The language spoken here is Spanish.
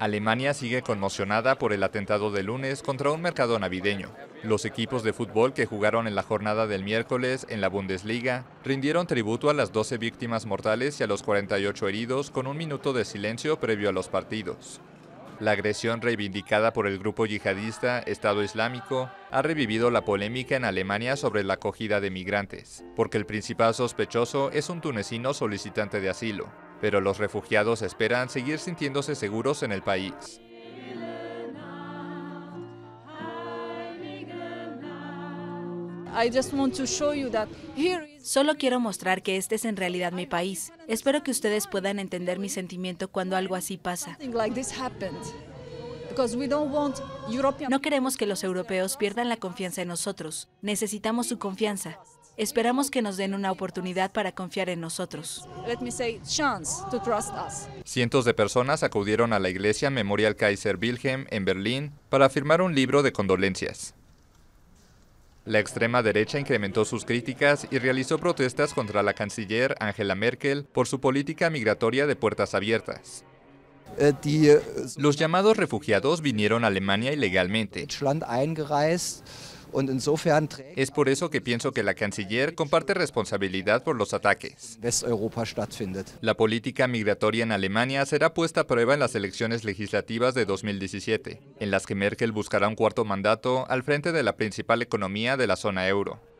Alemania sigue conmocionada por el atentado de lunes contra un mercado navideño. Los equipos de fútbol que jugaron en la jornada del miércoles en la Bundesliga rindieron tributo a las 12 víctimas mortales y a los 48 heridos con un minuto de silencio previo a los partidos. La agresión reivindicada por el grupo yihadista Estado Islámico ha revivido la polémica en Alemania sobre la acogida de migrantes, porque el principal sospechoso es un tunecino solicitante de asilo, pero los refugiados esperan seguir sintiéndose seguros en el país. Solo quiero mostrar que este es en realidad mi país. Espero que ustedes puedan entender mi sentimiento cuando algo así pasa. No queremos que los europeos pierdan la confianza en nosotros. Necesitamos su confianza. Esperamos que nos den una oportunidad para confiar en nosotros. Cientos de personas acudieron a la iglesia Memorial Kaiser Wilhelm en Berlín para firmar un libro de condolencias. La extrema derecha incrementó sus críticas y realizó protestas contra la canciller Angela Merkel por su política migratoria de puertas abiertas. Los llamados refugiados vinieron a Alemania ilegalmente. Es por eso que pienso que la canciller comparte responsabilidad por los ataques. La política migratoria en Alemania será puesta a prueba en las elecciones legislativas de 2017, en las que Merkel buscará un cuarto mandato al frente de la principal economía de la zona euro.